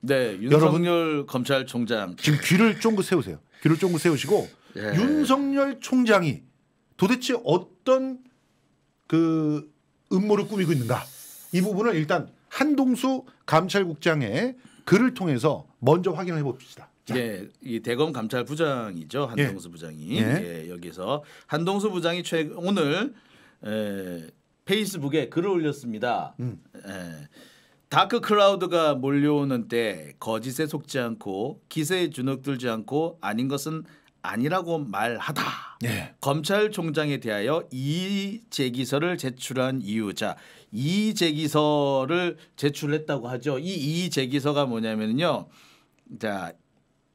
네, 윤석열 검찰총장 지금 귀를 쫑긋 세우세요. 귀를 쫑긋 세우시고 예. 윤석열 총장이 도대체 어떤 그 음모를 꾸미고 있는가 이 부분을 일단 한동수 감찰국장의 글을 통해서 먼저 확인 해봅시다. 예, 이 대검 감찰 부장이죠 한동수 예. 부장이 예. 예. 여기서 한동수 부장이 최 오늘 에, 페이스북에 글을 올렸습니다. 음. 에, 다크 클라우드가 몰려오는 때 거짓에 속지 않고 기세에 주눅들지 않고 아닌 것은 아니라고 말하다. 네. 검찰총장에 대하여 이 제기서를 제출한 이유. 자, 이 제기서를 제출했다고 하죠. 이 이 제기서가 뭐냐면요. 자,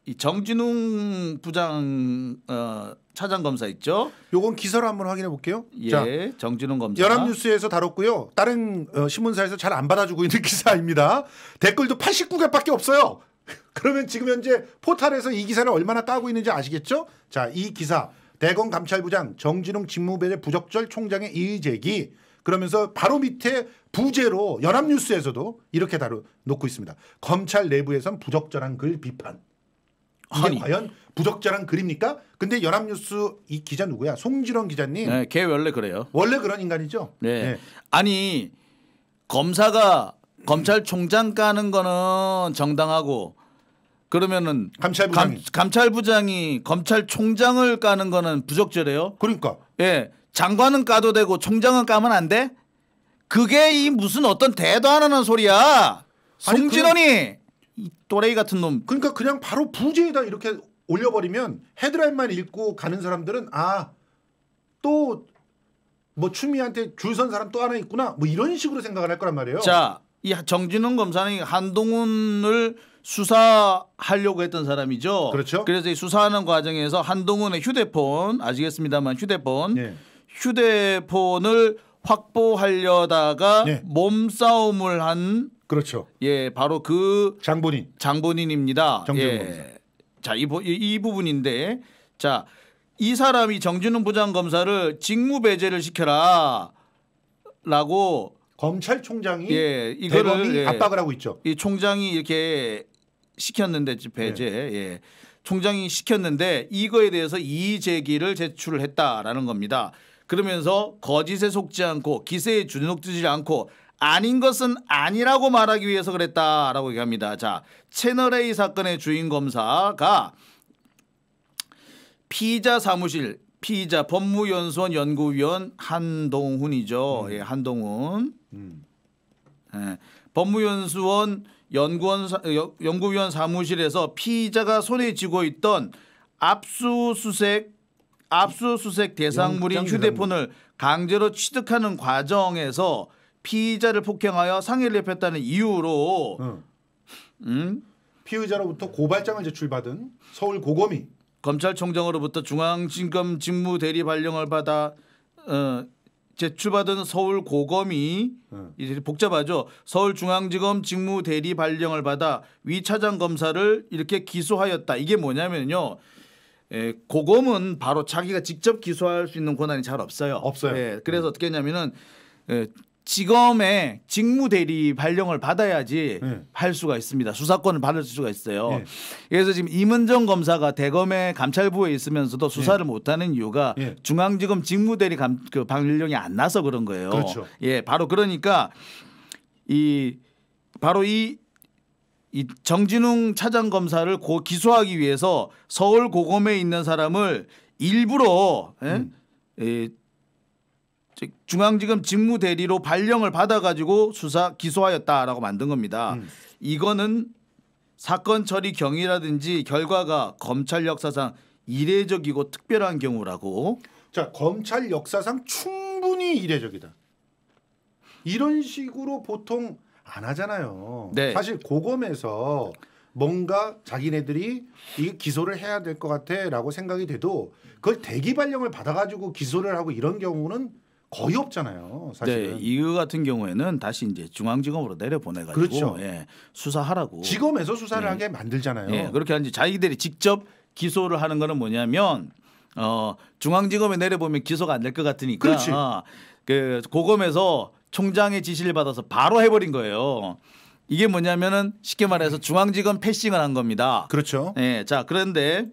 이 정진웅 부장 어, 차장 검사 있죠. 요건 기사를 한번 확인해 볼게요. 예, 자, 정진웅 검사. 연합뉴스에서 다뤘고요. 다른 어, 신문사에서 잘 안 받아주고 있는 기사입니다. 댓글도 89개밖에 없어요. 그러면 지금 현재 포탈에서 이 기사를 얼마나 따고 있는지 아시겠죠? 자, 이 기사 대검 감찰부장 정진웅 직무배제 부적절 총장의 이의 제기 그러면서 바로 밑에 부제로 연합뉴스에서도 이렇게 다루 놓고 있습니다. 검찰 내부에선 부적절한 글 비판. 이게 아니. 과연 부적절한 글입니까? 근데 연합뉴스 이 기자 누구야? 송지런 기자님. 네, 걔 원래 그래요. 원래 그런 인간이죠. 네. 네. 아니 검사가 검찰총장 까는 거는 정당하고 그러면은 감찰부장 감찰부장이 검찰총장을 까는 거는 부적절해요. 그러니까. 예. 장관은 까도 되고 총장은 까면 안 돼? 그게 이 무슨 어떤 대도 안 하는 소리야. 그 송진원이 이또래이 같은 놈. 그러니까 그냥 바로 부제에다 이렇게 올려버리면 헤드라인만 읽고 가는 사람들은 아 또 뭐 추미한테 줄 선 사람 또 하나 있구나 뭐 이런 식으로 생각을 할 거란 말이에요. 자, 이 정진웅 검사는 한동훈을 수사하려고 했던 사람이죠. 그렇죠. 그래서 이 수사하는 과정에서 한동훈의 휴대폰 아시겠습니다만 휴대폰 네. 휴대폰을 확보하려다가 네. 몸싸움을 한 그렇죠. 예, 바로 그 장본인 장본인입니다. 정진훈 예. 검사. 자, 이, 이, 이 부분인데 자, 이 사람이 정준훈 부장검사를 직무배제를 시켜라라고 검찰총장이 예, 이거를 예, 압박을 하고 있죠. 이 총장이 이렇게 시켰는데 배제 예. 예. 총장이 시켰는데 이거에 대해서 이의 제기를 제출을 했다라는 겁니다. 그러면서 거짓에 속지 않고 기세에 주눅들지 않고 아닌 것은 아니라고 말하기 위해서 그랬다라고 얘기합니다. 자, 채널 A 사건의 주인 검사가 피자 사무실 피자 법무연수원 연구위원 한동훈이죠. 음. 예, 한동훈. 음. 예, 법무연수원 연구원 연구위원 사무실에서 피자가 손에 쥐고 있던 압수수색 압수수색 대상물인 휴대폰을 강제로 취득하는 과정에서 피의자를 폭행하여 상해를 입혔다는 이유로 응. 음? 피의자로부터 고발장을 제출받은 서울 고검이 검찰총장으로부터 중앙지검 직무대리 발령을 받아 어, 제출받은 서울 고검이 응. 이제 복잡하죠. 서울중앙지검 직무대리 발령을 받아 위 차장 검사를 이렇게 기소하였다. 이게 뭐냐면요. 예, 고검은 바로 자기가 직접 기소할 수 있는 권한이 잘 없어요. 없어요. 예, 그래서 응. 어떻게 했냐면은 예, 지검의 직무 대리 발령을 받아야지 네. 예. 할 수가 있습니다. 수사권을 받을 수가 있어요. 네. 그래서 지금 임은정 검사가 대검의 감찰부에 있으면서도 수사를 네. 못하는 이유가 중앙지검 직무 대리 감, 그 발령이 안 나서 그런 거예요. 그렇죠. 예, 바로 그러니까 이 바로 이이 정진웅 차장 검사를 고 기소하기 위해서 서울 고검에 있는 사람을 일부러 음. 예? 중앙지검 직무대리로 발령을 받아가지고 수사 기소하였다라고 만든 겁니다. 음. 이거는 사건 처리 경위라든지 결과가 검찰 역사상 이례적이고 특별한 경우라고. 자 검찰 역사상 충분히 이례적이다. 이런 식으로 보통 안 하잖아요. 네. 사실 고검에서 뭔가 자기네들이 이 기소를 해야 될 것 같아라고 생각이 돼도 그걸 대기 발령을 받아가지고 기소를 하고 이런 경우는 거의 없잖아요. 네, 사실은. 네, 이거 같은 경우에는 다시 이제 중앙지검으로 내려보내가지고 그렇죠. 예, 수사하라고. 지검에서 수사를 예. 하게 만들잖아요. 예, 그렇게 하는지 자기들이 직접 기소를 하는 거는 뭐냐면 어, 중앙지검에 내려보면 기소가 안 될 것 같으니까 그렇지. 어, 그 고검에서 총장의 지시를 받아서 바로 해버린 거예요. 이게 뭐냐면은 쉽게 말해서 중앙지검 패싱을 한 겁니다. 그렇죠. 예, 자 그런데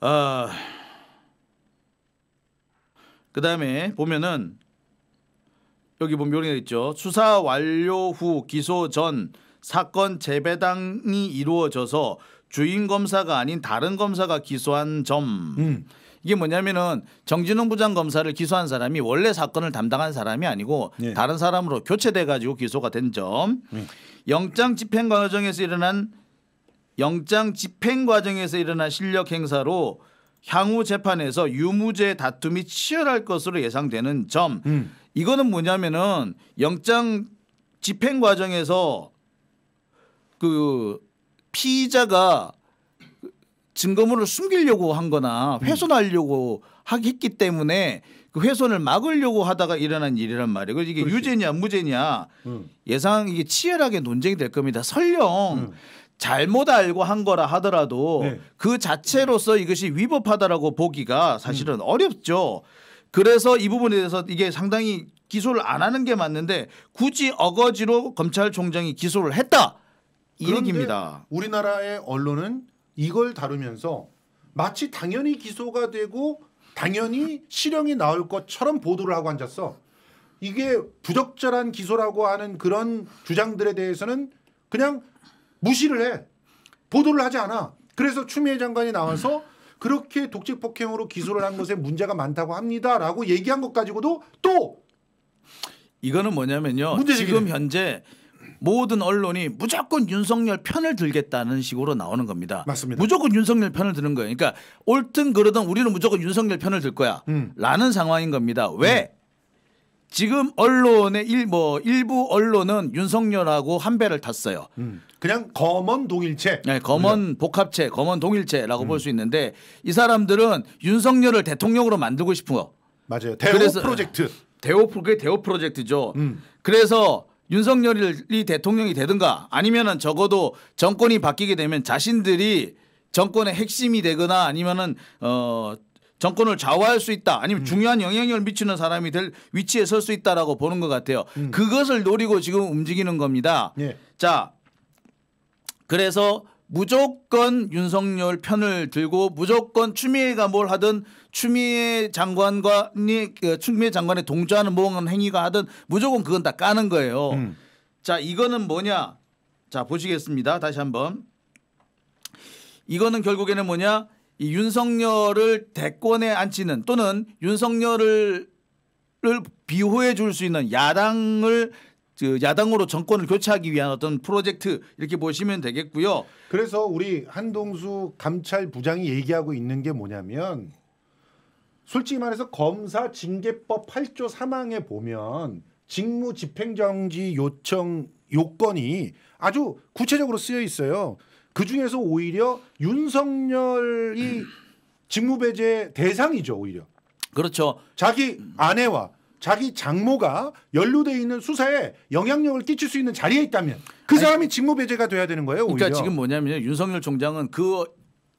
어. 그 다음에 보면은 여기 보면 이런 게 있죠. 수사 완료 후 기소 전 사건 재배당이 이루어져서 주인 검사가 아닌 다른 검사가 기소한 점. 음. 이게 뭐냐면은 정진웅 부장 검사를 기소한 사람이 원래 사건을 담당한 사람이 아니고 네. 다른 사람으로 교체돼 가지고 기소가 된 점. 네. 영장 집행 과정에서 일어난 영장 집행 과정에서 일어난 실력 행사로 향후 재판에서 유무죄 다툼이 치열할 것으로 예상되는 점 음. 이거는 뭐냐면은 영장 집행 과정에서 그 피의자가 증거물을 숨기려고 한 거나 음. 훼손하려고 하기 때문에 그 훼손을 막으려고 하다가 일어난 일이란 말이에요. 그래서 이게 그렇지. 유죄냐 무죄냐 음. 예상 이게 치열하게 논쟁이 될 겁니다. 설령 음. 잘못 알고 한 거라 하더라도 네. 그 자체로서 이것이 위법하다라고 보기가 사실은 음. 어렵죠. 그래서 이 부분에 대해서 이게 상당히 기소를 안 하는 게 맞는데 굳이 어거지로 검찰총장이 기소를 했다 이 얘기입니다. 우리나라의 언론은 이걸 다루면서 마치 당연히 기소가 되고 당연히 실형이 나올 것처럼 보도를 하고 앉았어. 이게 부적절한 기소라고 하는 그런 주장들에 대해서는 그냥 무시를 해. 보도를 하지 않아. 그래서 추미애 장관이 나와서 그렇게 독재 폭행으로 기소를 한 것에 문제가 많다고 합니다라고 얘기한 것 가지고도 또 이거는 뭐냐면요. 지금 현재 모든 언론이 무조건 윤석열 편을 들겠다는 식으로 나오는 겁니다. 맞습니다. 무조건 윤석열 편을 드는 거예요. 그러니까 옳든 그러든 우리는 무조건 윤석열 편을 들 거야. 음. 라는 상황인 겁니다. 왜? 음. 지금 언론의 일, 뭐 일부 언론은 윤석열하고 한 배를 탔어요. 음. 그냥 검언 동일체. 네, 검언 물 복합체, 검언 동일체라고 음. 볼수 있는데 이 사람들은 윤석열을 대통령으로 만들고 싶은 거. 맞아요. 대호 그래서, 프로젝트. 대호 그게 대호 프로젝트죠. 음. 그래서 윤석열이 대통령이 되든가 아니면은 적어도 정권이 바뀌게 되면 자신들이 정권의 핵심이 되거나 아니면은 어 정권을 좌우할 수 있다 아니면 음. 중요한 영향력을 미치는 사람이 될 위치에 설 수 있다라고 보는 것 같아요. 음. 그것을 노리고 지금 움직이는 겁니다. 예. 자, 그래서 무조건 윤석열 편을 들고 무조건 추미애가 뭘 하든 추미애 장관과 그 추미애 장관의 동조하는 모험 행위가 하든 무조건 그건 다 까는 거예요. 음. 자 이거는 뭐냐? 자 보시겠습니다. 다시 한번 이거는 결국에는 뭐냐? 이 윤석열을 대권에 앉히는 또는 윤석열을 비호해 줄 수 있는 야당을 야당으로 정권을 교체하기 위한 어떤 프로젝트 이렇게 보시면 되겠고요. 그래서 우리 한동수 감찰부장이 얘기하고 있는 게 뭐냐면 솔직히 말해서 검사 징계법 8조 3항에 보면 직무 집행정지 요청 요건이 아주 구체적으로 쓰여 있어요. 그 중에서 오히려 윤석열이 직무배제 대상이죠 오히려. 그렇죠. 자기 아내와 자기 장모가 연루돼 있는 수사에 영향력을 끼칠 수 있는 자리에 있다면 그 사람이 직무배제가 돼야 되는 거예요. 그러니까 오히려. 그러니까 지금 뭐냐면 윤석열 총장은 그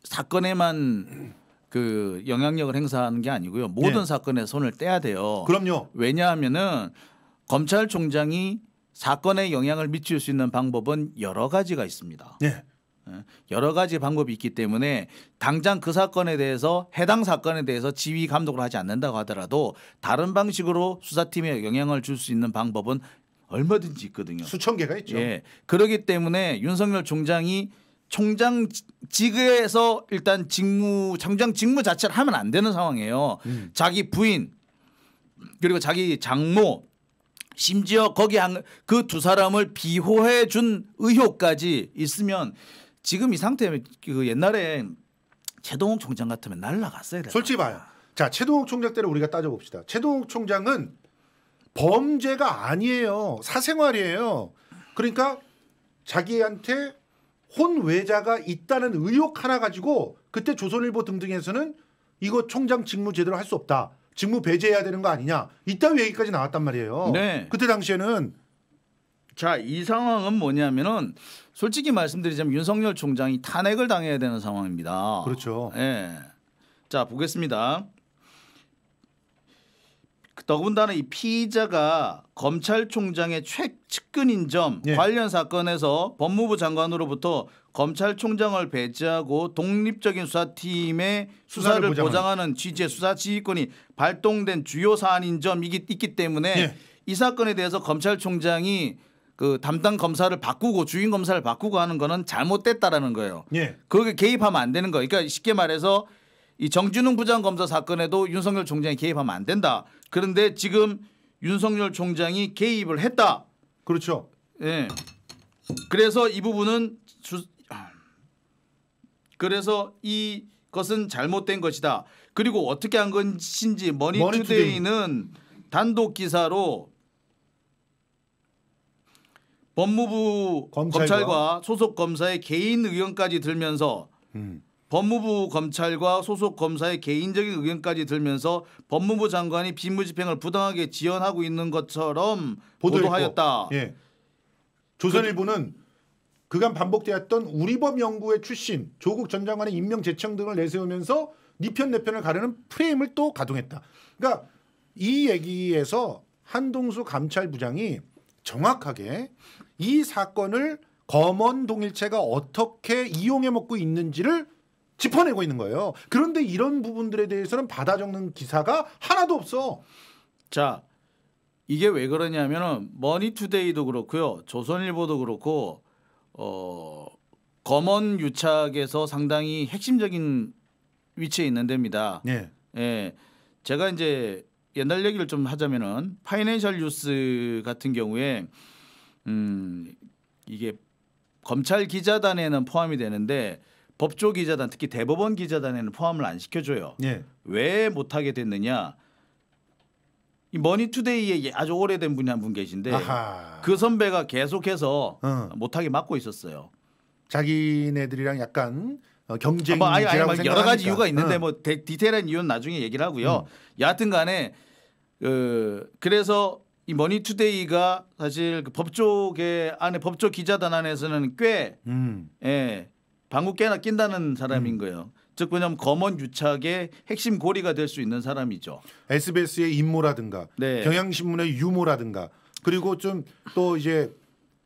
사건에만 그 영향력을 행사하는 게 아니고요. 모든 네. 사건에 손을 떼야 돼요. 그럼요. 왜냐하면은 검찰총장이 사건에 영향을 미칠 수 있는 방법은 여러 가지가 있습니다. 네. 예, 여러 가지 방법이 있기 때문에 당장 그 사건에 대해서 해당 사건에 대해서 지휘 감독을 하지 않는다고 하더라도 다른 방식으로 수사팀에 영향을 줄 수 있는 방법은 얼마든지 있거든요. 수천 개가 있죠. 예. 그러기 때문에 윤석열 총장이 총장 직에서 일단 직무 총장 직무 자체를 하면 안 되는 상황이에요. 음. 자기 부인 그리고 자기 장모 심지어 거기 그두 사람을 비호해 준 의혹까지 있으면 지금 이 상태면 그 옛날에 최동욱 총장 같으면 날라갔어야 돼. 솔직히 봐요. 자 최동욱 총장 때를 우리가 따져봅시다. 최동욱 총장은 범죄가 아니에요. 사생활이에요. 그러니까 자기한테 혼외자가 있다는 의혹 하나 가지고 그때 조선일보 등등에서는 이거 총장 직무 제대로 할 수 없다. 직무 배제해야 되는 거 아니냐. 이따위 얘기까지 나왔단 말이에요. 네. 그때 당시에는 자, 이 상황은 뭐냐면은 솔직히 말씀드리자면 윤석열 총장이 탄핵을 당해야 되는 상황입니다. 그렇죠. 예. 자, 보겠습니다. 더군다나 이 피의자가 검찰총장의 최측근인 점 예. 관련 사건에서 법무부 장관으로부터 검찰총장을 배제하고 독립적인 수사팀의 수사를 보장하는 취지의 수사 지휘권이 발동된 주요 사안인 점이 있기 때문에 예. 이 사건에 대해서 검찰총장이 그 담당 검사를 바꾸고 주인 검사를 바꾸고 하는 거는 잘못됐다라는 거예요. 예. 거기 개입하면 안 되는 거. 그러니까 쉽게 말해서 이 정준웅 부장검사 사건에도 윤석열 총장이 개입하면 안 된다. 그런데 지금 윤석열 총장이 개입을 했다. 그렇죠. 예. 그래서 이 부분은 주... 아. 그래서 이것은 잘못된 것이다. 그리고 어떻게 한 것인지 머니투데이는 머니 단독 기사로 법무부 검찰과, 검찰과 소속 검사의 개인 의견까지 들면서 음. 법무부 검찰과 소속 검사의 개인적인 의견까지 들면서 법무부 장관이 비무집행을 부당하게 지연하고 있는 것처럼 보도하였다. 예. 조선일보는 그, 간 반복되었던 우리법 연구의 출신 조국 전 장관의 임명 제청 등을 내세우면서 니편내 네 편을 가르는 프레임을 또 가동했다. 그러니까 이 얘기에서 한동수 감찰부장이 정확하게 이 사건을 검언 동일체가 어떻게 이용해 먹고 있는지를 짚어내고 있는 거예요. 그런데 이런 부분들에 대해서는 받아 적는 기사가 하나도 없어. 자, 이게 왜 그러냐면은 머니투데이도 그렇고요, 조선일보도 그렇고 어 검언 유착에서 상당히 핵심적인 위치에 있는 데입니다. 네. 예. 제가 이제 옛날 얘기를 좀 하자면은 파이낸셜 뉴스 같은 경우에 음, 이게 검찰 기자단에는 포함이 되는데 법조 기자단 특히 대법원 기자단에는 포함을 안 시켜줘요. 예. 왜 못하게 됐느냐? 이 머니투데이에 아주 오래된 분이 한 분 계신데 아하. 그 선배가 계속해서 어. 못하게 막고 있었어요. 자기네들이랑 약간 어, 경쟁 아, 뭐 아니, 아니, 막 여러 가지 이유가 있는데 어. 뭐 데, 디테일한 이유는 나중에 얘기를 하고요. 음. 여하튼간에 그 그래서 이 머니투데이가 사실 그 법조계 안에 법조 기자단 안에서는 꽤 음. 예, 방구 꽤나 낀다는 사람인 음. 거예요. 즉왜냐면 검언 유착의 핵심 고리가 될 수 있는 사람이죠. SBS의 임무라든가 네. 경향신문의 유모라든가 그리고 좀 또 이제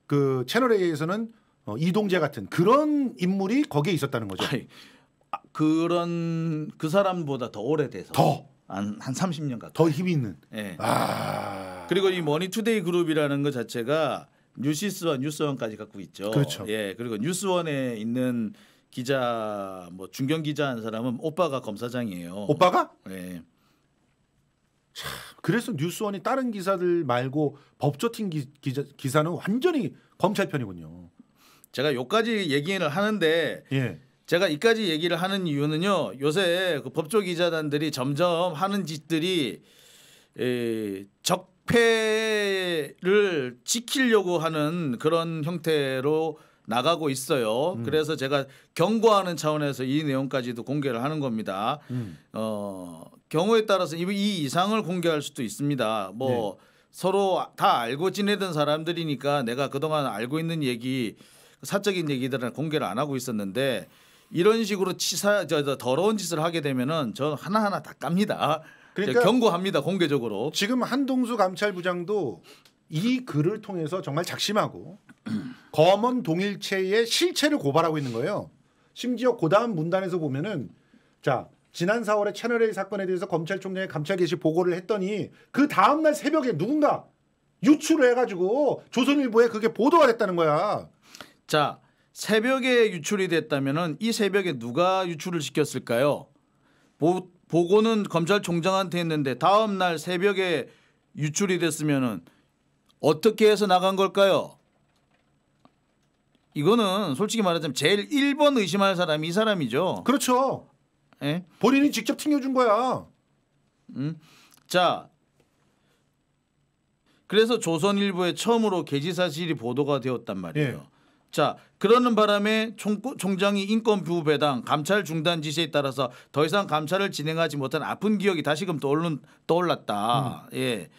그 채널 A에서는 어, 이동재 같은 그런 인물이 거기에 있었다는 거죠. 아니, 아, 그런 그 사람보다 더 오래돼서 더한 한 30년 가더 힘이 있는. 예. 아. 그리고 이 머니투데이 그룹이라는 것 자체가 뉴시스원 뉴스원까지 갖고 있죠. 그렇죠. 예 그리고 뉴스원에 있는 기자 뭐 중견 기자 한 사람은 오빠가 검사장이에요. 오빠가? 예. 참, 그래서 뉴스원이 다른 기사들 말고 법조팀 기, 기자, 기사는 완전히 검찰 편이군요. 제가 요까지 얘기를 하는데 예. 제가 이까지 얘기를 하는 이유는요. 요새 그 법조 기자단들이 점점 하는 짓들이 에, 적 적폐를 지키려고 하는 그런 형태로 나가고 있어요. 음. 그래서 제가 경고하는 차원에서 이 내용까지도 공개를 하는 겁니다. 음. 어, 경우에 따라서 이, 이 이상을 공개할 수도 있습니다. 뭐 네. 서로 다 알고 지내던 사람들이니까 내가 그동안 알고 있는 얘기 사적인 얘기들을 공개를 안 하고 있었는데 이런 식으로 치사 저, 저 더러운 짓을 하게 되면은 저 하나하나 다 깝니다. 그러니까 경고합니다 공개적으로. 지금 한동수 감찰부장도 이 글을 통해서 정말 작심하고 검언 동일체의 실체를 고발하고 있는 거예요. 심지어 고다음 문단에서 보면은 자 지난 4월에 채널 A 사건에 대해서 검찰총장의 감찰 개시 보고를 했더니 그 다음 날 새벽에 누군가 유출을 해가지고 조선일보에 그게 보도가 됐다는 거야. 자 새벽에 유출이 됐다면은 이 새벽에 누가 유출을 시켰을까요? 보, 보고는 검찰총장한테 했는데 다음 날 새벽에 유출이 됐으면은 어떻게 해서 나간 걸까요? 이거는 솔직히 말하자면 제일 1번 의심할 사람이 이 사람이죠. 그렇죠. 에? 예? 본인이 직접 튕겨준 거야. 음? 자, 그래서 조선일보에 처음으로 게지 사실이 보도가 되었단 말이에요. 예. 자 그러는 바람에 총, 총장이 인권부호 배당 감찰 중단 지시에 따라서 더 이상 감찰을 진행하지 못한 아픈 기억이 다시금 떠올른, 떠올랐다. 음. 예.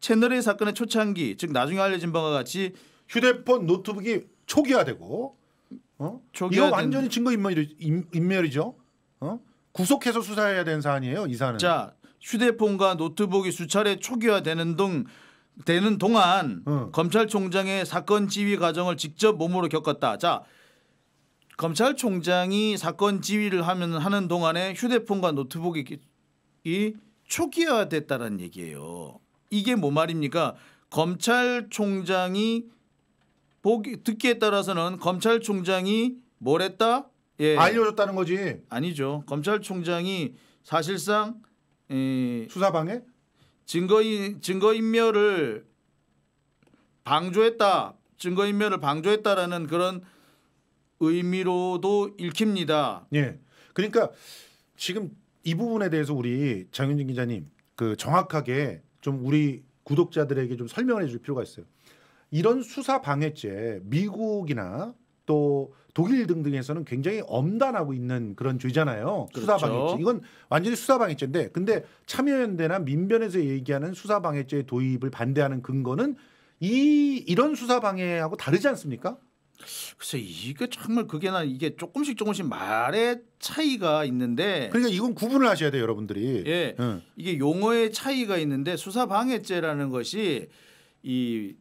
채널의 사건의 초창기 즉 나중에 알려진 바와 같이 휴대폰 노트북이 초기화되고 어? 초기화된... 이거 완전히 증거 인멸 인멸이죠. 어? 구속해서 수사해야 되는 사안이에요. 이 사안은. 자 휴대폰과 노트북이 수차례 초기화되는 등 되는 동안 어. 검찰총장의 사건 지휘 과정을 직접 몸으로 겪었다. 자, 검찰총장이 사건 지휘를 하면 하는 동안에 휴대폰과 노트북이 초기화됐다는 얘기예요. 이게 뭐 말입니까? 검찰총장이 보기 듣기에 따라서는 검찰총장이 뭘 했다? 예. 알려줬다는 거지. 아니죠. 검찰총장이 사실상 에... 수사방해? 증거인 증거인멸을 방조했다 증거인멸을 방조했다라는 그런 의미로도 읽힙니다. 예. 그러니까 지금 이 부분에 대해서 우리 장윤진 기자님 그 정확하게 좀 우리 구독자들에게 좀 설명해 줄 필요가 있어요. 이런 수사 방해죄 미국이나 또 독일 등등에서는 굉장히 엄단하고 있는 그런 죄잖아요. 그렇죠. 수사방해죄. 이건 완전히 수사방해죄인데 근데 참여연대나 민변에서 얘기하는 수사방해죄 도입을 반대하는 근거는 이 이런 수사방해하고 다르지 않습니까? 글쎄 이게 정말 그게 나 이게 조금씩 조금씩 말의 차이가 있는데 그러니까 이건 구분을 하셔야 돼요 여러분들이 예 응. 예. 이게 용어의 차이가 있는데 수사방해죄라는 것이 이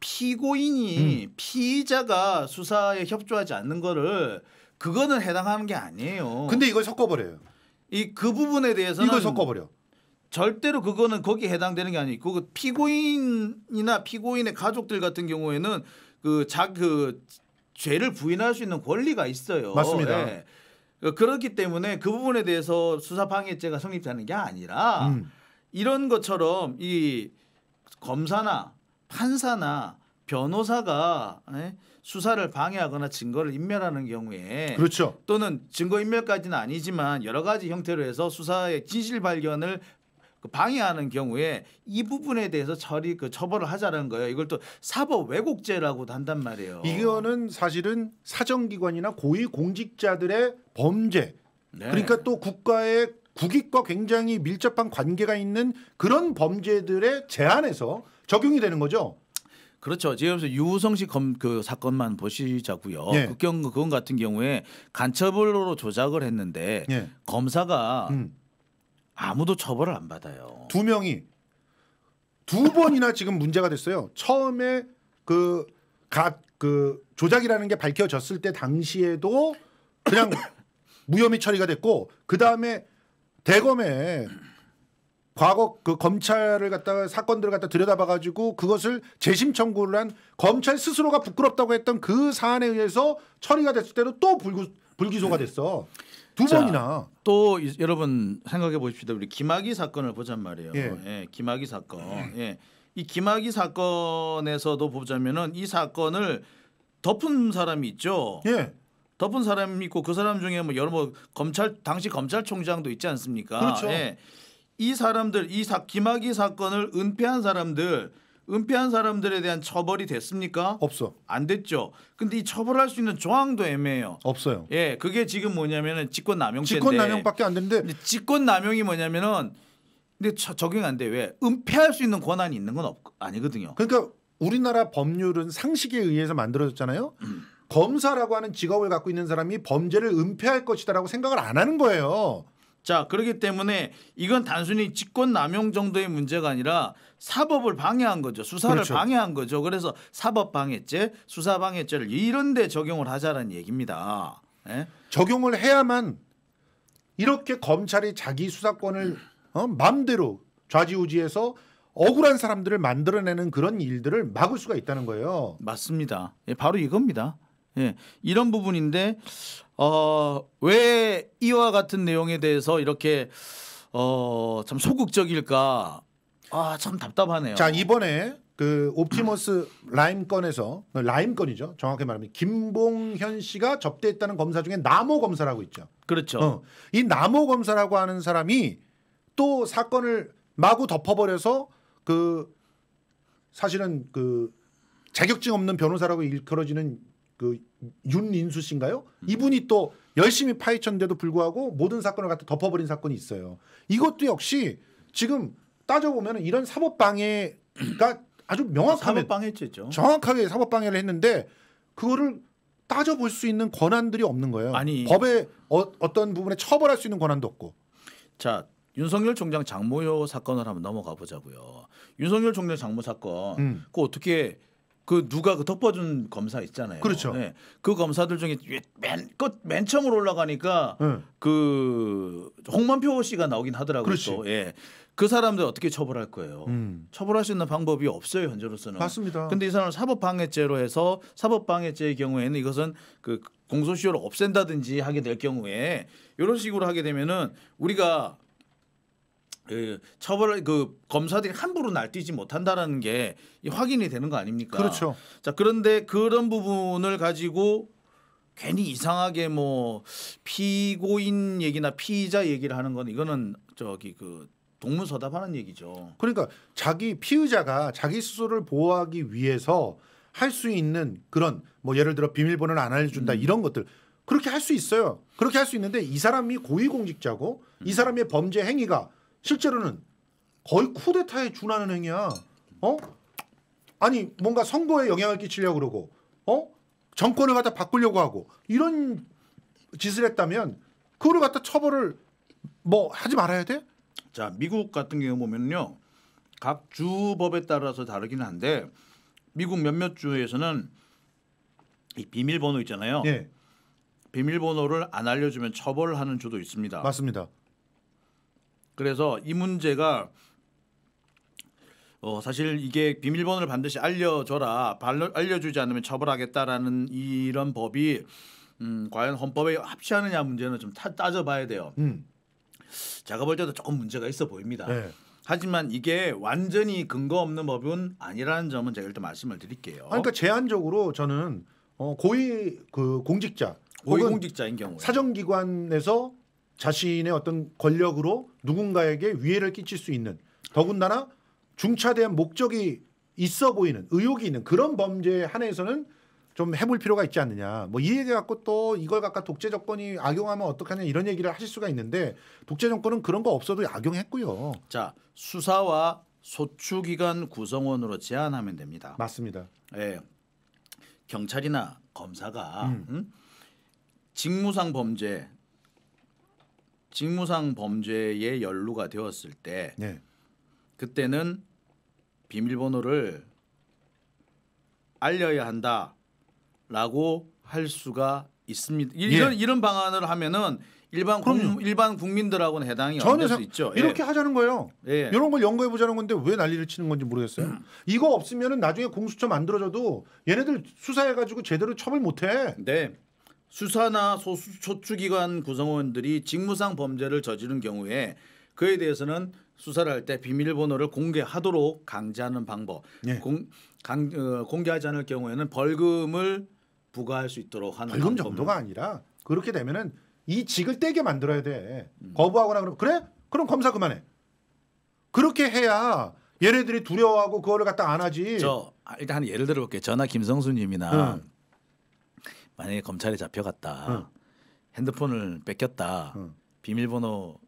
피고인이 음. 피의자가 수사에 협조하지 않는 거를 그거는 해당하는 게 아니에요. 근데 이걸 섞어버려요. 이 그 부분에 대해서는 이걸 섞어버려. 절대로 그거는 거기 해당되는 게 아니고 그 피고인이나 피고인의 가족들 같은 경우에는 그 자그 그 죄를 부인할 수 있는 권리가 있어요. 맞습니다. 네. 그렇기 때문에 그 부분에 대해서 수사 방해죄가 성립되는 게 아니라 음. 이런 것처럼 이 검사나 판사나 변호사가 예, 수사를 방해하거나 증거를 인멸하는 경우에 그렇죠. 또는 증거 인멸까지는 아니지만 여러 가지 형태로 해서 수사의 진실 발견을 그 방해하는 경우에 이 부분에 대해서 처리 그 처벌을 하자는 거예요. 이걸 또 사법 왜곡죄라고도 한단 말이에요. 이거는 사실은 사정기관이나 고위 공직자들의 범죄. 네. 그러니까 또 국가의 국익과 굉장히 밀접한 관계가 있는 그런 범죄들의 제한에서 적용이 되는 거죠. 그렇죠. 지금 유우성 씨그 사건만 보시자고요. 예. 극경 그건 같은 경우에 간첩으로 조작을 했는데 예. 검사가 음. 아무도 처벌을 안 받아요. 두 명이 두 번이나 지금 문제가 됐어요. 처음에 그각그 그 조작이라는 게 밝혀졌을 때 당시에도 그냥 무혐의 처리가 됐고 그 다음에 대검에 과거 그 검찰을 갖다가 사건들을 갖다 들여다봐가지고 그것을 재심 청구를 한 검찰 스스로가 부끄럽다고 했던 그 사안에 의해서 처리가 됐을 때도 또 불구, 불기소가 네. 됐어. 두 자, 번이나. 또 이, 여러분 생각해 보십시다. 우리 김학의 사건을 보잔 말이에요. 예, 예 김학의 사건. 예. 이 김학의 사건에서도 보자면은 이 사건을 덮은 사람이 있죠. 예. 덮은 사람이 있고 그 사람 중에 뭐 여러 뭐 검찰 당시 검찰총장도 있지 않습니까? 그렇죠. 예. 이 사람들 이 사, 김학의 사건을 은폐한 사람들 은폐한 사람들에 대한 처벌이 됐습니까? 없어. 안 됐죠. 근데 이 처벌할 수 있는 조항도 애매해요. 없어요. 예, 그게 지금 뭐냐면은 직권 남용죄인데 직권 남용밖에 안 되는데 직권 남용이 뭐냐면은 근데 저, 적용 안 돼. 왜? 은폐할 수 있는 권한이 있는 건 없, 아니거든요. 그러니까 우리나라 법률은 상식에 의해서 만들어졌잖아요. 음. 검사라고 하는 직업을 갖고 있는 사람이 범죄를 은폐할 것이다라고 생각을 안 하는 거예요. 자 그렇기 때문에 이건 단순히 직권 남용 정도의 문제가 아니라 사법을 방해한 거죠 수사를 그렇죠. 방해한 거죠 그래서 사법 방해죄 수사 방해죄를 이런데 적용을 하자라는 얘기입니다 예? 적용을 해야만 이렇게 검찰이 자기 수사권을 어? 마음대로 좌지우지해서 억울한 사람들을 만들어내는 그런 일들을 막을 수가 있다는 거예요 맞습니다 예, 바로 이겁니다 예, 이런 부분인데 어, 왜 이와 같은 내용에 대해서 이렇게 어, 참 소극적일까? 아, 참 답답하네요. 자, 이번에 그 옵티머스 라임 건에서 그 라임 건이죠. 정확히 말하면 김봉현 씨가 접대했다는 검사 중에 남호 검사라고 있죠. 그렇죠. 어, 이 남호 검사라고 하는 사람이 또 사건을 마구 덮어버려서 그 사실은 그 자격증 없는 변호사라고 일컬어지는 그 윤인수 씨인가요? 이분이 또 열심히 파헤쳤는데도 불구하고 모든 사건을 갖다 덮어버린 사건이 있어요. 이것도 역시 지금 따져보면 이런 사법 방해가 아주 명확하게 사법 방해죠 정확하게 사법 방해를 했는데 그거를 따져볼 수 있는 권한들이 없는 거예요. 아니 법에 어, 떤 부분에 처벌할 수 있는 권한도 없고. 자 윤석열 총장 장모 사건을 한번 넘어가 보자고요. 윤석열 총장 장모 사건 음. 그 어떻게 그 누가 그 덮어준 검사 있잖아요. 그렇죠. 네. 그 검사들 중에 맨, 끝, 맨 처음으로 올라가니까 네. 그 홍만표 씨가 나오긴 하더라고요. 그 예. 그 사람들 어떻게 처벌할 거예요? 음. 처벌할 수 있는 방법이 없어요 현재로서는. 맞습니다. 근데 이 사람을 사법방해죄로 해서 사법방해죄의 경우에는 이것은 그 공소시효를 없앤다든지 하게 될 경우에 이런 식으로 하게 되면은 우리가 그 처벌 을그 검사들이 함부로 날뛰지 못한다라는 게 확인이 되는 거 아닙니까? 그렇죠. 자 그런데 그런 부분을 가지고 괜히 이상하게 뭐 피고인 얘기나 피의자 얘기를 하는 건 이거는 저기 그 동문서답하는 얘기죠. 그러니까 자기 피의자가 자기 스스로를 보호하기 위해서 할 수 있는 그런 뭐 예를 들어 비밀번호를 안 알려준다 음. 이런 것들 그렇게 할 수 있어요. 그렇게 할 수 있는데 이 사람이 고위공직자고 음. 이 사람의 범죄 행위가 실제로는 거의 쿠데타에 준하는 행위야. 어? 아니 뭔가 선거에 영향을 끼치려고 그러고 어? 정권을 갖다 바꾸려고 하고 이런 짓을 했다면 그거를 갖다 처벌을 뭐 하지 말아야 돼? 자 미국 같은 경우 보면요 각 주법에 따라서 다르긴 한데 미국 몇몇 주에서는 이 비밀번호 있잖아요. 예. 비밀번호를 안 알려주면 처벌하는 주도 있습니다. 맞습니다. 그래서 이 문제가 어 사실 이게 비밀번호를 반드시 알려줘라 알려주지 않으면 처벌하겠다라는 이런 법이 음 과연 헌법에 합치하느냐 문제는 좀 타, 따져봐야 돼요. 음. 제가 볼 때도 조금 문제가 있어 보입니다. 네. 하지만 이게 완전히 근거 없는 법은 아니라는 점은 제가 일단 말씀을 드릴게요. 그러니까 제한적으로 저는 어, 고위 그 공직자 고위 공직자인 경우 사정기관에서 자신의 어떤 권력으로 누군가에게 위해를 끼칠 수 있는 더군다나 중차대한 목적이 있어 보이는 의혹이 있는 그런 범죄 에한해서는좀 해볼 필요가 있지 않느냐. 뭐이 얘기 갖고 또 이걸 갖다 독재 정권이 악용하면 어떡하냐 이런 얘기를 하실 수가 있는데 독재 정권은 그런 거 없어도 악용했고요. 자 수사와 소추기관 구성원으로 제한하면 됩니다. 맞습니다. 예. 경찰이나 검사가 음. 음? 직무상 범죄 직무상 범죄에 연루가 되었을 때 네. 그때는 비밀번호를 알려야 한다라고 할 수가 있습니다. 이런 예. 이런 방안을 하면은 일반 국, 일반 국민들하고는 해당이 전혀 수 있죠. 이렇게 예. 하자는 거예요. 예. 이런 걸 연구해 보자는 건데 왜 난리를 치는 건지 모르겠어요. 음. 이거 없으면은 나중에 공수처 만들어져도 얘네들 수사해 가지고 제대로 처벌 못 해. 네. 수사나 소수, 소추기관 구성원들이 직무상 범죄를 저지른 경우에 그에 대해서는 수사를 할 때 비밀번호를 공개하도록 강제하는 방법. 예. 공, 강, 어, 공개하지 않을 경우에는 벌금을 부과할 수 있도록 하는 벌금 방법 정도가 아니라 그렇게 되면은 이 직을 떼게 만들어야 돼. 음. 거부하거나 그러면 그래? 그럼 검사 그만해. 그렇게 해야 얘네들이 두려워하고 그거를 갖다 안 하지. 저 아, 일단 예를 들어 볼게요. 전화 김성수님이나 음. 만약에 검찰에 잡혀갔다 응. 핸드폰을 뺏겼다 응. 비밀번호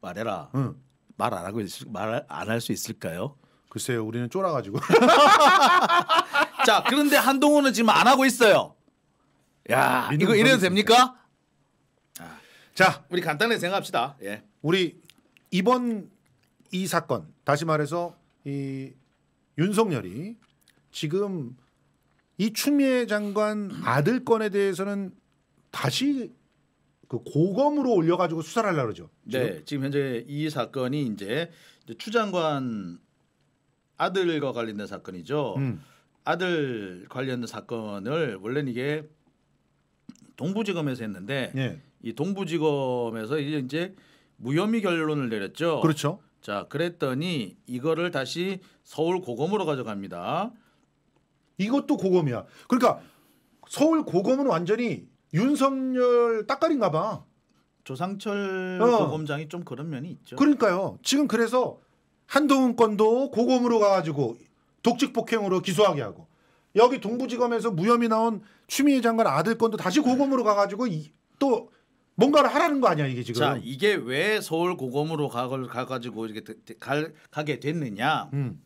말해라 응. 말안 하고 말안 할 수 있을까요? 글쎄요 우리는 쫄아가지고 자 그런데 한동훈은 지금 안 하고 있어요 야 이거 이래도 됩니까? 아, 자 우리 간단하게 생각합시다 예. 우리 이번 이 사건 다시 말해서 이 윤석열이 지금 이 추미애 장관 아들 건에 대해서는 다시 그 고검으로 올려가지고 수사를 하려 그러죠. 지금? 네, 지금 현재 이 사건이 이제 추 장관 아들과 관련된 사건이죠. 음. 아들 관련된 사건을 원래는 이게 동부지검에서 했는데 네. 이 동부지검에서 이제 이제 무혐의 결론을 내렸죠. 그렇죠. 자, 그랬더니 이거를 다시 서울 고검으로 가져갑니다. 이것도 고검이야. 그러니까 서울 고검은 완전히 윤석열 딱까린가 봐. 조상철 어. 고검장이 좀 그런 면이 있죠. 그러니까요. 지금 그래서 한동훈 건도 고검으로 가가지고 독직 폭행으로 기소하게 하고 여기 동부지검에서 무혐의 나온 추미애 장관 아들 건도 다시 고검으로 가가지고 이, 또 뭔가를 하라는 거 아니야 이게 지금. 자 이게 왜 서울 고검으로 가가지고 이렇게 갈, 가게 됐느냐. 음.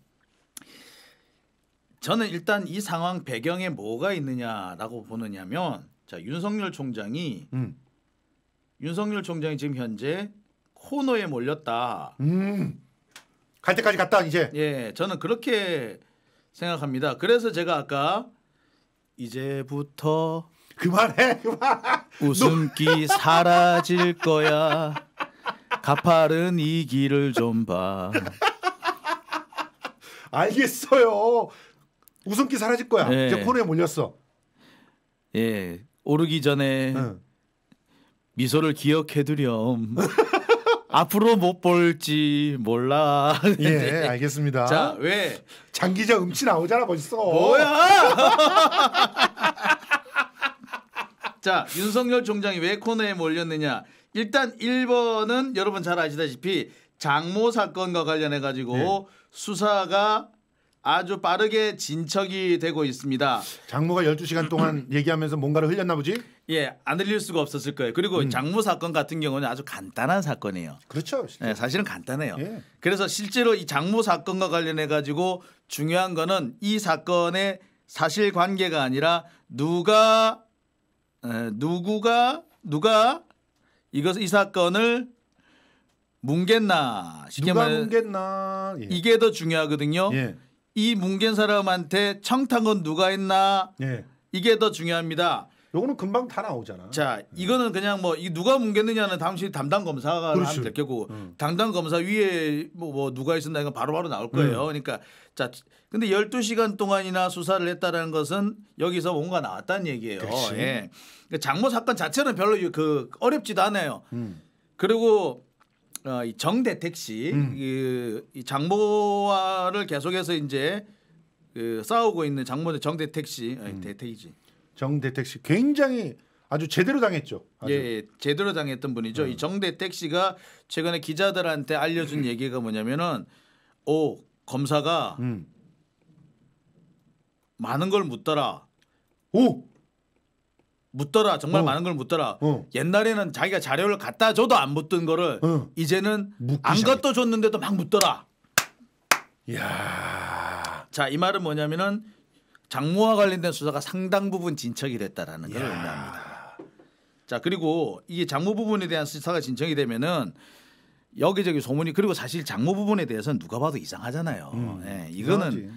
저는 일단 이 상황 배경에 뭐가 있느냐라고 보느냐면 자 윤석열 총장이 음. 윤석열 총장이 지금 현재 코너에 몰렸다. 음. 갈 때까지 갔다 이제. 예, 저는 그렇게 생각합니다. 그래서 제가 아까 이제부터 그만해 그만. 웃음기 사라질 거야. 가파른 이 길을 좀 봐. 알겠어요. 우승기 사라질 거야. 예. 이제 코너에 몰렸어. 예, 오르기 전에 응. 미소를 기억해두렴. 앞으로 못 볼지 몰라. 예, 알겠습니다. 자, 왜? 장기자 음치 나오잖아 벌써. 뭐야? 자, 윤석열 총장이 왜 코너에 몰렸느냐? 일단 1번은 여러분 잘 아시다시피 장모 사건과 관련해 가지고 네. 예. 수사가 아주 빠르게 진척이 되고 있습니다. 장모가 12시간 동안 얘기하면서 뭔가를 흘렸나 보지? 예, 안 흘릴 수가 없었을 거예요. 그리고 음. 장모 사건 같은 경우는 아주 간단한 사건이에요. 그렇죠. 네, 사실은 간단해요. 예. 그래서 실제로 이 장모 사건과 관련해 가지고 중요한 거는 이 사건의 사실 관계가 아니라 누가 에, 누구가 누가 이것 이 사건을 뭉겠나 쉽게 누가 말 뭉겠나 예. 이게 더 중요하거든요. 예. 이 뭉갠 사람한테 청탁은 누가 했나 네. 이게 더 중요합니다. 요거는 금방 다 나오잖아. 자, 예. 이거는 그냥 뭐 이 누가 뭉갰느냐는 당시 담당 검사가 그렇죠. 하면 될 거고 음. 담당 검사 위에 뭐, 뭐 누가 있었나 이건 바로바로 나올 거예요. 음. 그러니까 자, 근데 12시간 동안이나 수사를 했다라는 것은 여기서 뭔가 나왔다는 얘기예요. 그렇지. 예. 그러니까 장모 사건 자체는 별로 그 어렵지도 않아요. 음. 그리고 어, 정대택 씨, 음. 이, 장모와를 계속해서 이제 그 싸우고 있는 장모 정대택 씨, 어, 음. 대택이지. 정대택 씨 굉장히 아주 제대로 당했죠. 아주. 예, 예 제대로 당했던 분이죠. 음. 이 정대택 씨가 최근에 기자들한테 알려준 얘기가 뭐냐면은 오 검사가 음. 많은 걸 묻더라. 오 묻더라. 정말 어. 많은 걸 묻더라. 어. 옛날에는 자기가 자료를 갖다 줘도 안 묻던 거를 어. 이제는 안시작 갖다 줬는데도 막 묻더라. 야. 자, 이 말은 뭐냐면은 장모와 관련된 수사가 상당 부분 진척이 됐다라는 걸 의미합니다. 자, 그리고 이게 장모 부분에 대한 수사가 진척이 되면은 여기저기 소문이 그리고 사실 장모 부분에 대해서는 누가 봐도 이상하잖아요. 음, 네, 이거는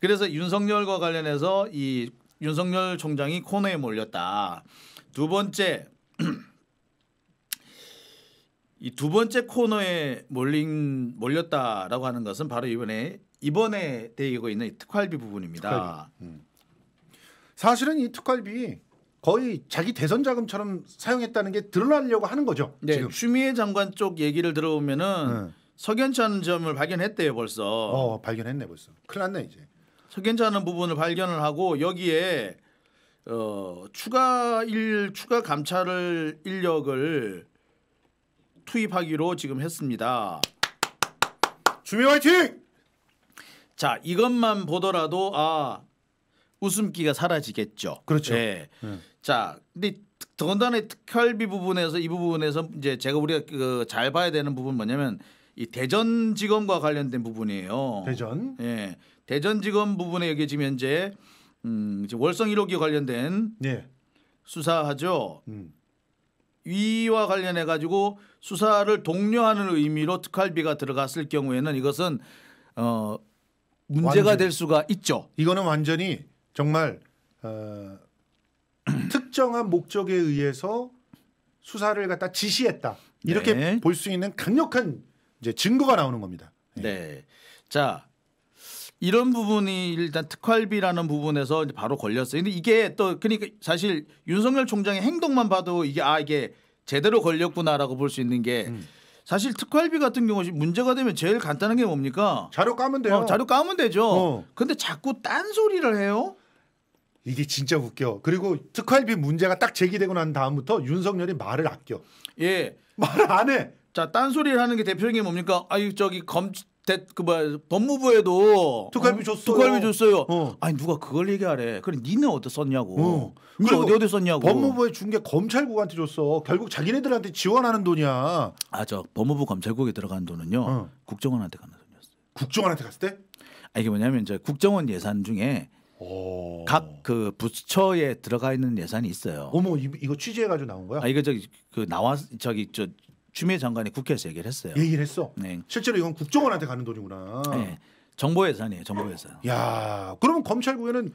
그래서 윤석열과 관련해서 이 윤석열 총장이 코너에 몰렸다. 두 번째 이 두 번째 코너에 몰린 몰렸다라고 하는 것은 바로 이번에 이번에 대기고 있는 특활비 부분입니다. 특활비. 음. 사실은 이 특활비 거의 자기 대선 자금처럼 사용했다는 게 드러나려고 하는 거죠. 네, 지금. 추미애 장관 쪽 얘기를 들어보면은 음. 네. 석연치 점을 발견했대요 벌써. 어 발견했네 벌써. 큰일 났네 이제. 괜찮은 부분을 발견을 하고 여기에 어, 추가 일 추가 감찰을 인력을 투입하기로 지금 했습니다. 주미 화이팅! 자 이것만 보더라도 아 웃음기가 사라지겠죠. 그렇죠. 네. 네. 자 근데 더군다나 특활비 부분에서 이 부분에서 이제 제가 우리가 그잘 봐야 되는 부분 뭐냐면 이 대전지검과 관련된 부분이에요. 대전. 예. 네. 대전지검 부분에 여기 지금 현재 음, 월성 1호기 관련된 네. 수사하죠. 음. 위와 관련해 가지고 수사를 독려하는 의미로 특활비가 들어갔을 경우에는 이것은 어, 문제가 완전, 될 수가 있죠. 이거는 완전히 정말 어, 특정한 목적에 의해서 수사를 갖다 지시했다 이렇게 네. 볼수 있는 강력한 이제 증거가 나오는 겁니다. 네. 네. 자 이런 부분이 일단 특활비라는 부분에서 바로 걸렸어요. 근데 이게 또 그러니까 사실 윤석열 총장의 행동만 봐도 이게 아 이게 제대로 걸렸구나라고 볼 수 있는 게 음. 사실 특활비 같은 경우 문제가 되면 제일 간단한 게 뭡니까? 자료 까면 돼요. 어, 자료 까면 되죠. 어. 근데 자꾸 딴 소리를 해요. 이게 진짜 웃겨. 그리고 특활비 문제가 딱 제기되고 난 다음부터 윤석열이 말을 아껴. 예. 말을 안 해. 자, 딴 소리를 하는 게 대표적인 게 뭡니까? 아유 저기 검 그뭐 법무부에도 두갈비 어? 줬어요. 두갈비 줬어요. 어. 아니 누가 그걸 얘기하래. 그래 니는 어디 썼냐고. 어. 그리 어디 어디 썼냐고. 법무부에 준 게 검찰국한테 줬어. 결국 자기네들한테 지원하는 돈이야. 아저 법무부 검찰국에 들어간 돈은요. 어. 국정원한테 가는 돈이었어요. 국정원한테 갔을 때? 아 이게 뭐냐면 이제 국정원 예산 중에 어. 각그 부처에 들어가 있는 예산이 있어요. 어머 이, 거 취재해가지고 나온 거야? 아 이거 저기 그 나와 저기 저 주미애 장관이 국회에서 얘기를 했어요. 얘기를 했어. 네. 실제로 이건 국정원한테 가는 돈이구나. 네. 정보 예산이에요. 정보 예산. 야, 그러면 검찰 국에는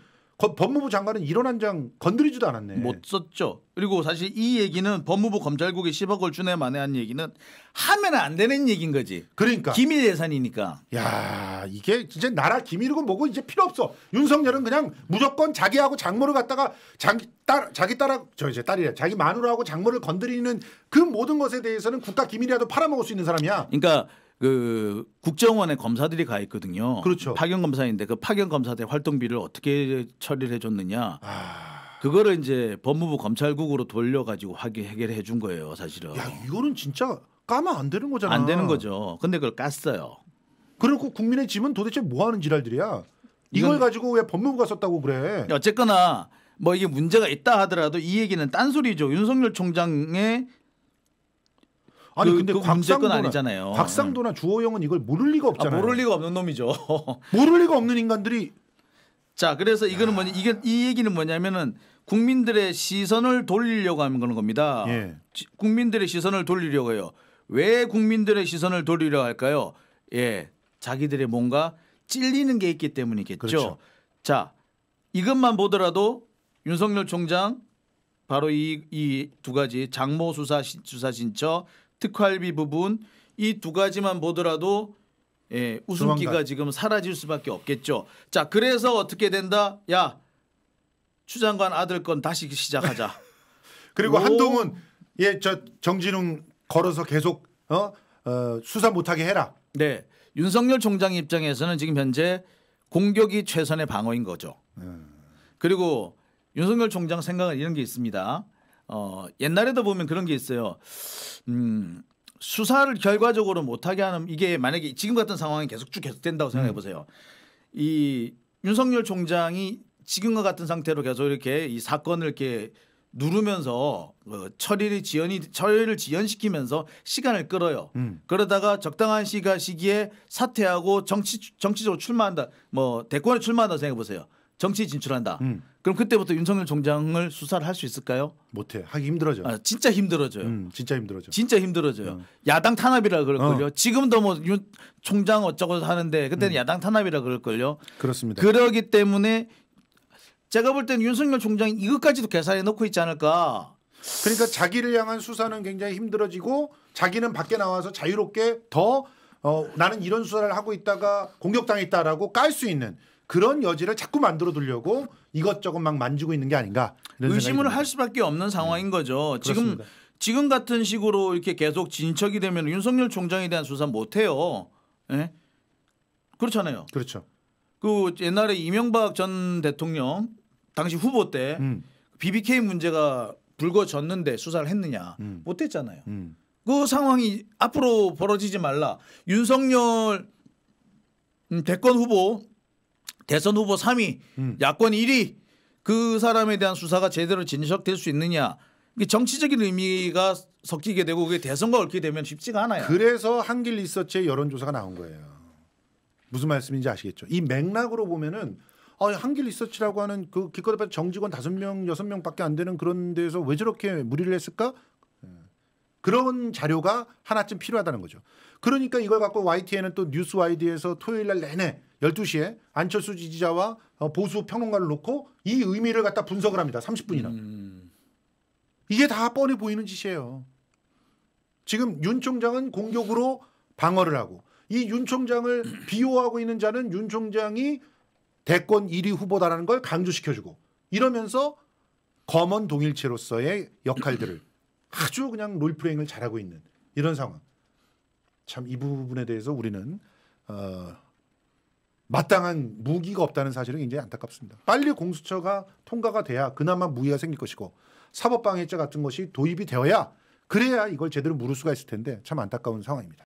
법무부 장관은 이런 한장 건드리지도 않았네. 못 썼죠. 그리고 사실 이 얘기는 법무부 검찰국이 10억 을 준해 만에 한 얘기는 하면 안 되는 얘기 거지. 그러니까 기밀 예산이니까. 야 이게 이제 나라 기밀이고 뭐고 이제 필요 없어. 윤석열은 그냥 무조건 자기하고 장모를 갖다가 자기 딸 자기 딸하저 이제 딸이래 자기 마누라하고 장모를 건드리는 그 모든 것에 대해서는 국가 기밀이라도 팔아먹을 수 있는 사람이야. 그러니까 그 국정원에 검사들이 가 있거든요. 그렇죠. 파견 검사인데 그 파견 검사들 활동비를 어떻게 처리를 해줬느냐. 아... 그거를 이제 법무부 검찰국으로 돌려가지고 확인 해결해 준 거예요, 사실은. 야 이거는 진짜 까면 안 되는 거잖아. 안 되는 거죠. 근데 그걸 깠어요. 그러고 국민의 짐은 도대체 뭐 하는 지랄들이야? 이걸 이건... 가지고 왜 법무부가 썼다고 그래? 어쨌거나 뭐 이게 문제가 있다 하더라도 이 얘기는 딴소리죠. 윤석열 총장의 아니 그, 근데 그 곽상도나 아니잖아요. 곽상도나 네. 주호영은 이걸 모를 리가 아, 없잖아요. 아, 모를 리가 없는 놈이죠. 모를 리가 없는 인간들이 자 그래서 이거는 뭐냐 이게 이 얘기는 뭐냐면은 국민들의 시선을 돌리려고 하는 그런 겁니다. 예. 시, 국민들의 시선을 돌리려고 요왜 국민들의 시선을 돌리려 할까요? 예, 자기들의 뭔가 찔리는 게 있기 때문이겠죠. 그렇죠. 자, 이것만 보더라도 윤석열 총장 바로 이이 가지 장모 수사 수사 신청 특활비 부분 이 두 가지만 보더라도 예, 웃음기가 도망가. 지금 사라질 수밖에 없겠죠. 자, 그래서 어떻게 된다? 야, 추장관 아들 건 다시 시작하자. 그리고 오. 한동훈 예, 저 정진웅 걸어서 계속 어? 어, 수사 못하게 해라. 네, 윤석열 총장 입장에서는 지금 현재 공격이 최선의 방어인 거죠. 음. 그리고 윤석열 총장 생각은 이런 게 있습니다. 어, 옛날에도 보면 그런 게 있어요. 음, 수사를 결과적으로 못하게 하는 이게 만약에 지금 같은 상황이 계속 쭉 계속된다고 생각해 보세요. 음. 이 윤석열 총장이 지금과 같은 상태로 계속 이렇게 이 사건을 이렇게 누르면서 어, 처리를 지연이 처리를 지연시키면서 시간을 끌어요. 음. 그러다가 적당한 시가 시기에 사퇴하고 정치 정치적으로 출마한다. 뭐 대권에 출마한다 생각해 보세요. 정치 진출한다. 음. 그럼 그때부터 윤석열 총장을 수사를 할 수 있을까요? 못해 하기 힘들어져. 아, 진짜 힘들어져요. 음, 진짜 힘들어져. 진짜 힘들어져요. 음. 야당 탄압이라 그럴걸요. 어. 지금도 뭐 윤 총장 어쩌고 하는데 그때는 음. 야당 탄압이라 그럴걸요. 그렇습니다. 그러기 때문에 제가 볼 때는 윤석열 총장이 이것까지도 계산해 놓고 있지 않을까. 그러니까 자기를 향한 수사는 굉장히 힘들어지고 자기는 밖에 나와서 자유롭게 더 어, 나는 이런 수사를 하고 있다가 공격당했다라고 깔 수 있는 그런 여지를 자꾸 만들어 두려고 이것저것 막 만지고 있는 게 아닌가 의심을 할 수밖에 없는 상황인 거죠. 지금 그렇습니다. 지금 같은 식으로 이렇게 계속 진척이 되면 윤석열 총장에 대한 수사 못 해요. 예? 그렇잖아요. 그렇죠. 그 옛날에 이명박 전 대통령 당시 후보 때 음. BBK 문제가 불거졌는데 수사를 했느냐 음. 못했잖아요. 음. 그 상황이 앞으로 벌어지지 말라. 윤석열 음, 대권 후보 대선 후보 3위, 음. 야권 1위 그 사람에 대한 수사가 제대로 진척될 수 있느냐 이게 정치적인 의미가 섞이게 되고 그게 대선과 얽히게 되면 쉽지가 않아요. 그래서 한길 리서치의 여론조사가 나온 거예요. 무슨 말씀인지 아시겠죠? 이 맥락으로 보면은 아, 한길 리서치라고 하는 그기껏해봤 정직원 다명여 명밖에안 되는 그런 데서 왜 저렇게 무리를 했을까? 그런 자료가 하나쯤 필요하다는 거죠. 그러니까 이걸 갖고 YTN은 또뉴스 y d 에서 토요일 날 내내 12시에 안철수 지지자와 어, 보수 평론가를 놓고 이 의미를 갖다 분석을 합니다. 30분이나. 음. 이게 다뻔해 보이는 짓이에요. 지금 윤 총장은 공격으로 방어를 하고 이 윤 총장을 비호하고 있는 자는 윤 총장이 대권 1위 후보다라는 걸 강조시켜주고 이러면서 검언 동일체로서의 역할들을 아주 그냥 롤플레잉을 잘하고 있는 이런 상황. 참 이 부분에 대해서 우리는 어, 마땅한 무기가 없다는 사실은 굉장히 안타깝습니다. 빨리 공수처가 통과가 돼야 그나마 무기가 생길 것이고 사법방해죄 같은 것이 도입이 되어야 그래야 이걸 제대로 물을 수가 있을 텐데 참 안타까운 상황입니다.